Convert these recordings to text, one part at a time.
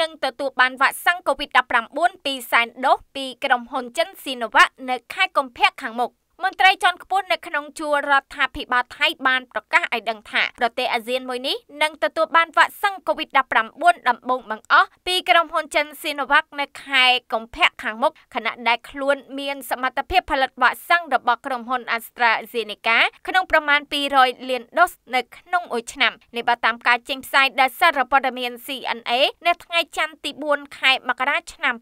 នឹងទទួលបានវ៉ាក់សាំង COVID-19 ពីសែនដូសពីក្រុមហ៊ុនចិន Sinovac នៅខែកុម្ភៈខាងមុខ។មន្ត្រីជាន់ខ្ពស់នៅក្នុងជួររដ្ឋាភិបាលថៃបានប្រកាសឲ្យដឹងថាប្រទេសអាស៊ានមួយនេះនឹងទទួលបានវ៉ាក់សាំង COVID-19 ដំបូងបង្អស់ពីក្រុមហ៊ុនចិន Sinovac នៅខែកុម្ភៈខាងមុខខណៈដែលខ្លួនមានសមត្ថភាពផលិតវ៉ាក់សាំងរបស់ក្រុមហ៊ុន AstraZeneca ក្នុងប្រមាណ200លានដូសនៅក្នុងមួយឆ្នាំនេះបើតាមការចេញផ្សាយដោយសារព័ត៌មាន CNA នៅថ្ងៃច័ន្ទទី4ខែមករាឆ្នាំ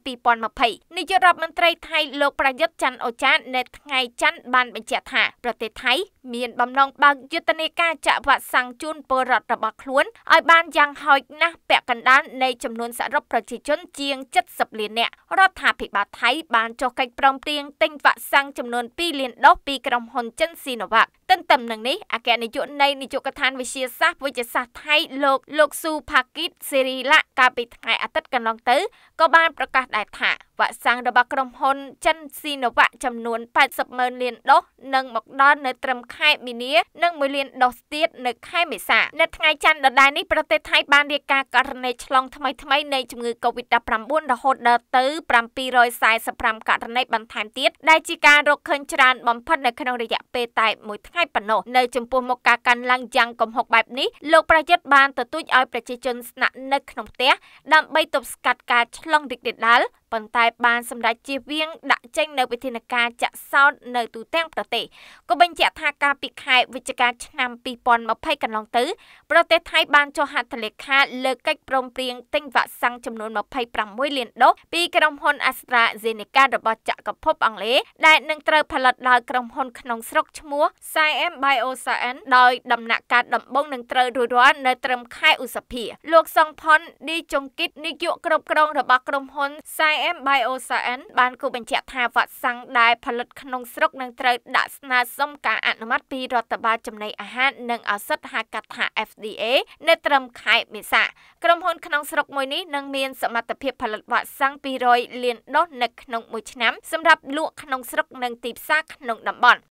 2020នាយករដ្ឋមន្ត្រីថៃលោកប្រយុទ្ធច័ន្ទអូចាននៅថ្ងៃច័ន្ទបានបញ្ជាក់ថាប្រទេសថៃ មានបំណងបើកយុទ្ធនាការចាក់វ៉ាក់សាំងជូនពលរដ្ឋរបស់ខ្លួនឲ្យបានយ៉ាងហោចណាស់ពាក់កណ្ដាលនៃចំនួនសរុបប្រជាជនជាង70លាននាក់រដ្ឋាភិបាលថៃបានចុះកិច្ចព្រមព្រៀងទិញវ៉ាក់សាំងចំនួន2លានដូសពីក្រុមហ៊ុនចិនស៊ីណូវ៉ាក់ទន្ទឹមនឹងនេះអគ្គនាយកនៃនាយកដ្ឋានវិទ្យាសាស្ត្រវិទ្យាសាស្ត្រថៃលោក លោកស៊ូផាគីតសេរីឡាកាលពីថ្ងៃអាទិត្យកន្លងទៅក៏បានប្រកាសដែរថាវ៉ាក់សាំងរបស់ក្រុមហ៊ុនចិនស៊ីណូវ៉ាក់ចំនួន80ម៉ឺនលានដុសនឹងមកដល់នៅត្រឹមខែមីនានិង1លានដុសទៀតនៅខែមេសា នៅថ្ងៃច័ន្ទដដែលនេះប្រទេសថៃបានរាយការណ៍ករណីឆ្លងថ្មីៗនៃជំងឺ Covid-19 រហូតដល់ទៅ745ករណីបន្ថែមទៀតដែលជាការរកឃើញច្រើនបំផុតនៅក្នុងរយៈពេលតែមួយថ្ងៃប៉ុណ្ណោះនៅចំពោះមុខការកាន់ឡើងយ៉ាងគំហុកបែបនេះលោកប្រយុទ្ធបានទទូចឲ្យប្រជាជនស្នាក់នៅក្នុងផ្ទះដើម្បីទប់ស្កាត់ការឆ្លងរីករាលដាលប៉ុន្តែបានសម្រេចជៀសវាងដាក់ចេញនៅវិធានការចាក់សោតនៅទូទាំងប្រទេសក៏បញ្ជាក់ថាកាលពីខែវិច្ឆិកាឆ្នាំ2020កន្លងទៅប្រទេសថៃបានចុះហត្ថលេខាលើកិច្ចព្រមព្រៀងទិញវ៉ាក់សាំងចំនួន26លានដូសពីក្រុមហ៊ុន AstraZeneca របស់ចក្រភពអង់គ្លេសដែលនឹងត្រូវផលិតដោយក្រុមហ៊ុនក្នុងស្រុកឈ្មោះ Siam Bioscience ដោយដំណាក់កាលដំបូងនឹងត្រូវរួចរាល់នៅត្រឹមខែឧសភាលោកសង្ផុនឌីចុងគិតនាយកគ្រប់គ្រងរបស់ក្រុមហ៊ុន Siam AM BioScience បានគូបញ្ជាក់ថាវ៉ាក់សាំងដែលផលិតក្នុងស្រុកនឹងត្រូវដាក់ស្នើសុំការអនុម័តពីរដ្ឋបាលចំណីអាហារនិងឱសថហៅកាត់ថា FDA នៅត្រឹមខែមេសាក្រុមហ៊ុនក្នុងស្រុកមួយនេះនឹងមានសមត្ថភាពផលិតវ៉ាក់សាំង200លានដុសនៅក្នុងមួយឆ្នាំសម្រាប់លក់ក្នុងស្រុក និងទីផ្សារក្នុងតំបន់